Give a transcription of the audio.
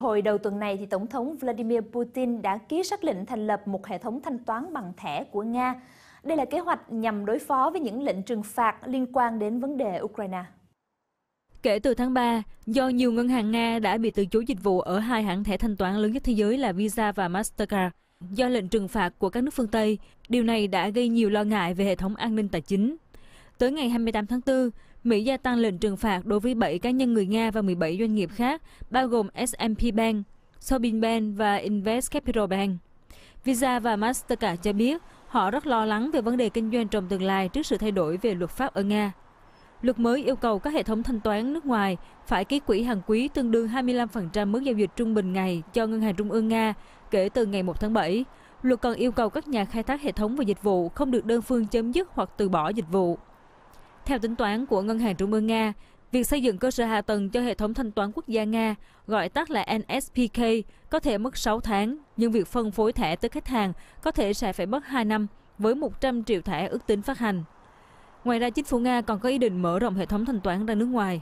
Hồi đầu tuần này, thì Tổng thống Vladimir Putin đã ký sắc lệnh thành lập một hệ thống thanh toán bằng thẻ của Nga. Đây là kế hoạch nhằm đối phó với những lệnh trừng phạt liên quan đến vấn đề Ukraine. Kể từ tháng 3, do nhiều ngân hàng Nga đã bị từ chối dịch vụ ở hai hãng thẻ thanh toán lớn nhất thế giới là Visa và Mastercard do lệnh trừng phạt của các nước phương Tây, điều này đã gây nhiều lo ngại về hệ thống an ninh tài chính. Tới ngày 28 tháng 4, Mỹ gia tăng lệnh trừng phạt đối với 7 cá nhân người Nga và 17 doanh nghiệp khác, bao gồm S&P Bank, Bank và Invest Capital Bank. Visa và Mastercard cho biết họ rất lo lắng về vấn đề kinh doanh trong tương lai trước sự thay đổi về luật pháp ở Nga. Luật mới yêu cầu các hệ thống thanh toán nước ngoài phải ký quỹ hàng quý tương đương 25% mức giao dịch trung bình ngày cho Ngân hàng Trung ương Nga kể từ ngày 1 tháng 7. Luật còn yêu cầu các nhà khai thác hệ thống và dịch vụ không được đơn phương chấm dứt hoặc từ bỏ dịch vụ. Theo tính toán của Ngân hàng Trung ương Nga, việc xây dựng cơ sở hạ tầng cho hệ thống thanh toán quốc gia Nga, gọi tắt là NSPK, có thể mất 6 tháng, nhưng việc phân phối thẻ tới khách hàng có thể sẽ phải mất 2 năm với 100 triệu thẻ ước tính phát hành. Ngoài ra, chính phủ Nga còn có ý định mở rộng hệ thống thanh toán ra nước ngoài.